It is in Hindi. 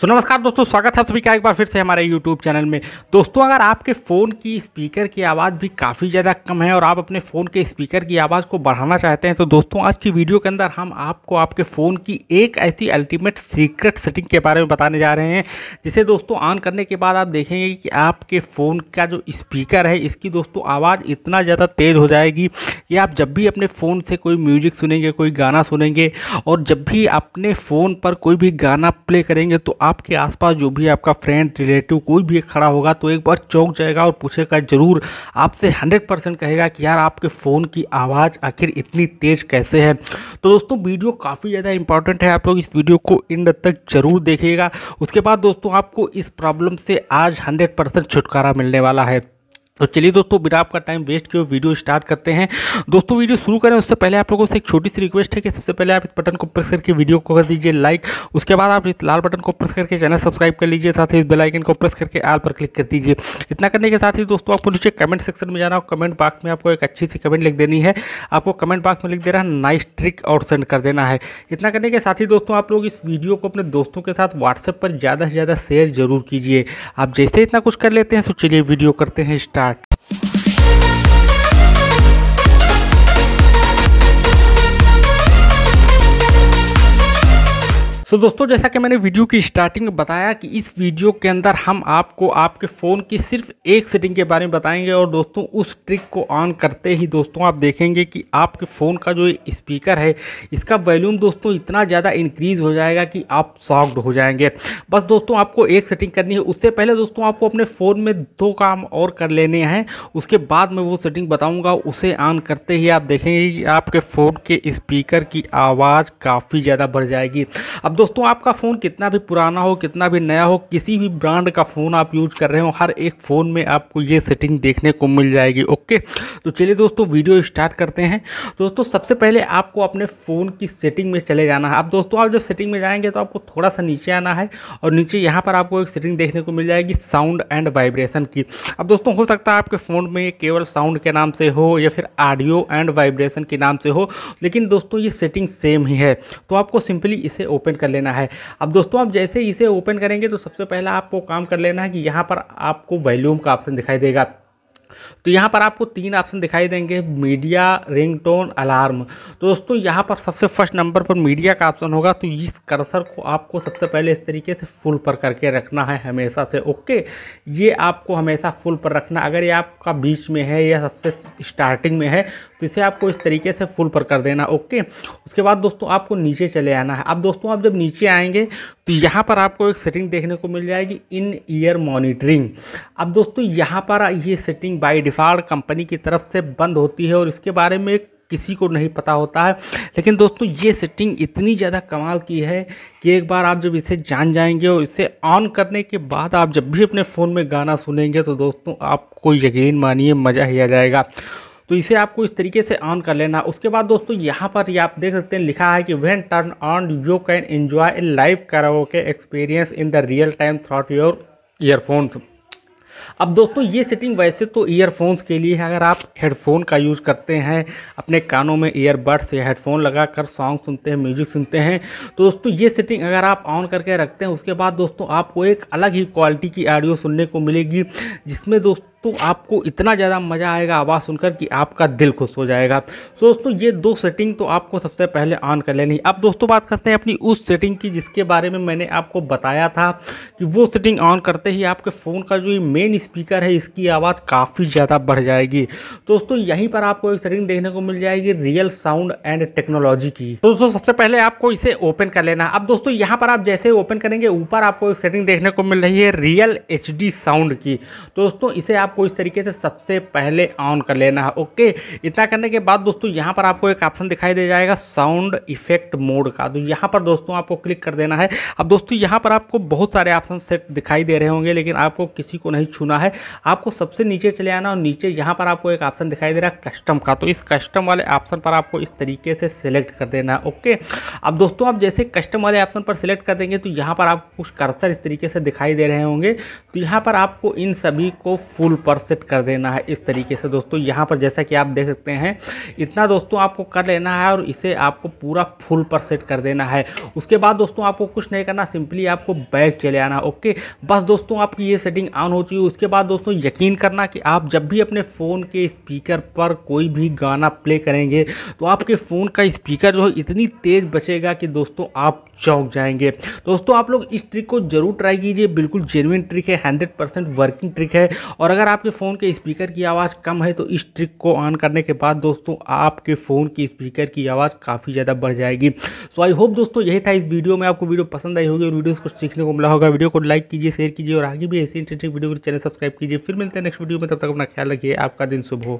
सो so, नमस्कार दोस्तों स्वागत है आप सभी का एक बार फिर से हमारे यूट्यूब चैनल में दोस्तों अगर आपके फ़ोन की स्पीकर की आवाज़ भी काफ़ी ज़्यादा कम है और आप अपने फ़ोन के स्पीकर की आवाज़ को बढ़ाना चाहते हैं तो दोस्तों आज की वीडियो के अंदर हम आपको आपके फ़ोन की एक ऐसी अल्टीमेट सीक्रेट सेटिंग के बारे में बताने जा रहे हैं जिसे दोस्तों ऑन करने के बाद आप देखेंगे कि आपके फ़ोन का जो स्पीकर है इसकी दोस्तों आवाज़ इतना ज़्यादा तेज़ हो जाएगी कि आप जब भी अपने फ़ोन से कोई म्यूजिक सुनेंगे कोई गाना सुनेंगे और जब भी अपने फ़ोन पर कोई भी गाना प्ले करेंगे तो आप आपके आसपास जो भी आपका फ्रेंड रिलेटिव कोई भी खड़ा होगा तो एक बार चौंक जाएगा और पूछेगा ज़रूर आपसे हंड्रेड परसेंट कहेगा कि यार आपके फ़ोन की आवाज़ आखिर इतनी तेज़ कैसे है तो दोस्तों वीडियो काफ़ी ज़्यादा इंपॉर्टेंट है आप लोग इस वीडियो को एंड तक ज़रूर देखिएगा उसके बाद दोस्तों आपको इस प्रॉब्लम से आज हंड्रेड छुटकारा मिलने वाला है तो चलिए दोस्तों बिना आपका टाइम वेस्ट किए वीडियो स्टार्ट करते हैं दोस्तों वीडियो शुरू करें उससे पहले आप लोगों से एक छोटी सी रिक्वेस्ट है कि सबसे पहले आप इस बटन को प्रेस करके वीडियो को कर दीजिए लाइक उसके बाद आप इस लाल बटन को प्रेस करके चैनल सब्सक्राइब कर लीजिए साथ ही इस बेलाइकन को प्रेस करके आल पर क्लिक कर दीजिए इतना करने के साथ ही दोस्तों आपको नीचे कमेंट सेक्शन में जाना और कमेंट बॉक्स में आपको एक अच्छी सी कमेंट लिख देनी है आपको कमेंट बॉक्स में लिख देना है नाइस ट्रिक और सेंड कर देना है इतना करने के साथ ही दोस्तों आप लोग इस वीडियो को अपने दोस्तों के साथ व्हाट्सएप पर ज़्यादा से ज़्यादा शेयर जरूर कीजिए आप जैसे इतना कुछ कर लेते हैं तो चलिए वीडियो करते हैं स्टार्ट सो so, दोस्तों जैसा कि मैंने वीडियो की स्टार्टिंग में बताया कि इस वीडियो के अंदर हम आपको आपके फ़ोन की सिर्फ एक सेटिंग के बारे में बताएंगे और दोस्तों उस ट्रिक को ऑन करते ही दोस्तों आप देखेंगे कि आपके फ़ोन का जो स्पीकर है इसका वॉल्यूम दोस्तों इतना ज़्यादा इंक्रीज़ हो जाएगा कि आप सॉफ्ट हो जाएंगे बस दोस्तों आपको एक सेटिंग करनी है उससे पहले दोस्तों आपको अपने फ़ोन में दो काम और कर लेने हैं उसके बाद में वो सेटिंग बताऊँगा उसे ऑन करते ही आप देखेंगे कि आपके फ़ोन के स्पीकर की आवाज़ काफ़ी ज़्यादा बढ़ जाएगी अब दोस्तों आपका फ़ोन कितना भी पुराना हो कितना भी नया हो किसी भी ब्रांड का फ़ोन आप यूज कर रहे हो हर एक फ़ोन में आपको ये सेटिंग देखने को मिल जाएगी ओके तो चलिए दोस्तों वीडियो स्टार्ट करते हैं दोस्तों सबसे पहले आपको अपने फ़ोन की सेटिंग में चले जाना है आप दोस्तों आप जब सेटिंग में जाएंगे तो आपको थोड़ा सा नीचे आना है और नीचे यहाँ पर आपको एक सेटिंग देखने को मिल जाएगी साउंड एंड वाइब्रेशन की अब दोस्तों हो सकता है आपके फ़ोन में केवल साउंड के नाम से हो या फिर ऑडियो एंड वाइब्रेशन के नाम से हो लेकिन दोस्तों ये सेटिंग सेम ही है तो आपको सिंपली इसे ओपन कर कर लेना है अब दोस्तों आप जैसे इसे ओपन करेंगे तो सबसे पहला आपको काम कर लेना है कि यहाँ पर आपको वॉल्यूम का ऑप्शन दिखाई देगा तो यहाँ पर आपको तीन ऑप्शन दिखाई देंगे मीडिया रिंगटोन अलार्म तो दोस्तों यहाँ पर सबसे फर्स्ट नंबर पर मीडिया का ऑप्शन होगा तो इस कर्सर को आपको सबसे पहले इस तरीके से फुल पर करके रखना है हमेशा से ओके ये आपको हमेशा फुल पर रखना अगर ये आपका बीच में है या सबसे स्टार्टिंग में है तो इसे आपको इस तरीके से फुल पर कर देना ओके उसके बाद दोस्तों आपको नीचे चले आना है अब दोस्तों आप जब नीचे आएंगे तो यहाँ पर आपको एक सेटिंग देखने को मिल जाएगी इन ईयर मॉनिटरिंग अब दोस्तों यहाँ पर ये सेटिंग बाई डिफ़ॉल्ट कंपनी की तरफ से बंद होती है और इसके बारे में किसी को नहीं पता होता है लेकिन दोस्तों ये सेटिंग इतनी ज़्यादा कमाल की है कि एक बार आप जब इसे जान जाएंगे और इसे ऑन करने के बाद आप जब भी अपने फ़ोन में गाना सुनेंगे तो दोस्तों आपको यकीन मानिए मज़ा ही आ जाएगा तो इसे आपको इस तरीके से ऑन कर लेना उसके बाद दोस्तों यहाँ पर आप देख सकते हैं लिखा है कि when turn on you can enjoy a live के experience in the real time through your earphones अब दोस्तों ये सेटिंग वैसे तो ईयरफोन्स के लिए है अगर आप हेडफोन का यूज़ करते हैं अपने कानों में ईयरबड्स या हेडफोन लगा कर सॉन्ग सुनते हैं म्यूजिक सुनते हैं तो दोस्तों ये सेटिंग अगर आप ऑन करके रखते हैं उसके बाद दोस्तों आपको एक अलग ही क्वालिटी की ऑडियो सुनने को मिलेगी जिसमें दोस्तों तो आपको इतना ज़्यादा मज़ा आएगा आवाज़ सुनकर कि आपका दिल खुश हो जाएगा तो दोस्तों ये दो सेटिंग तो आपको सबसे पहले ऑन कर लेनी अब दोस्तों बात करते हैं अपनी उस सेटिंग की जिसके बारे में मैंने आपको बताया था कि वो सेटिंग ऑन करते ही आपके फ़ोन का जो मेन स्पीकर है इसकी आवाज़ काफ़ी ज़्यादा बढ़ जाएगी दोस्तों यहीं पर आपको एक सेटिंग देखने को मिल जाएगी रियल साउंड एंड टेक्नोलॉजी की तो दोस्तों सबसे पहले आपको इसे ओपन कर लेना अब दोस्तों यहाँ पर आप जैसे ओपन करेंगे ऊपर आपको एक सेटिंग देखने को मिल रही है रियल एच साउंड की दोस्तों इसे आप आपको इस तरीके से सबसे पहले ऑन कर लेना है ओके इतना करने के बाद दोस्तों यहाँ पर आपको एक ऑप्शन दिखाई दे जाएगा साउंड इफेक्ट मोड का तो यहाँ पर दोस्तों आपको क्लिक कर देना है अब दोस्तों यहाँ पर आपको बहुत सारे ऑप्शन सेट दिखाई दे रहे होंगे लेकिन आपको किसी को नहीं छूना है आपको सबसे नीचे चले आना और नीचे यहाँ पर आपको एक ऑप्शन दिखाई दे रहा है कस्टम का तो इस कस्टम वाले ऑप्शन पर आपको इस तरीके से सिलेक्ट कर देना है ओके अब दोस्तों आप जैसे कस्टम वाले ऑप्शन पर सिलेक्ट कर देंगे तो यहाँ पर आपको कुछ कर्सर इस तरीके से दिखाई दे रहे होंगे तो यहाँ पर आपको इन सभी को फुल पर सेट कर देना है इस तरीके से दोस्तों यहाँ पर जैसा कि आप देख सकते हैं इतना दोस्तों आपको कर लेना है और इसे आपको पूरा फुल पर सेट कर देना है उसके बाद दोस्तों आपको कुछ नहीं करना सिंपली आपको बैग चले आना ओके बस दोस्तों आपकी ये सेटिंग ऑन हो चुकी है उसके बाद दोस्तों यकीन करना कि आप जब भी अपने फ़ोन के स्पीकर पर कोई भी गाना प्ले करेंगे तो आपके फ़ोन का स्पीकर जो है इतनी तेज़ बचेगा कि दोस्तों आप चौंक जाएंगे दोस्तों आप लोग इस ट्रिक को जरूर ट्राई कीजिए बिल्कुल जेनुइन ट्रिक है हंड्रेड परसेंट वर्किंग ट्रिक है और अगर आपके फ़ोन के स्पीकर की आवाज़ कम है तो इस ट्रिक को ऑन करने के बाद दोस्तों आपके फ़ोन की स्पीकर की आवाज़ काफ़ी ज़्यादा बढ़ जाएगी सो आई होप दोस्तों यही था इस वीडियो में आपको वीडियो पसंद आई होगी और वीडियो कुछ सीखने को मिला होगा वीडियो को लाइक कीजिए शेयर कीजिए और आगे भी ऐसी इंटरेस्टिंग वीडियो को चैनल सब्सक्राइब कीजिए फिर मिलते हैं नेक्स्ट वीडियो में तब तक अपना ख्याल रखिए आपका दिन शुभ हो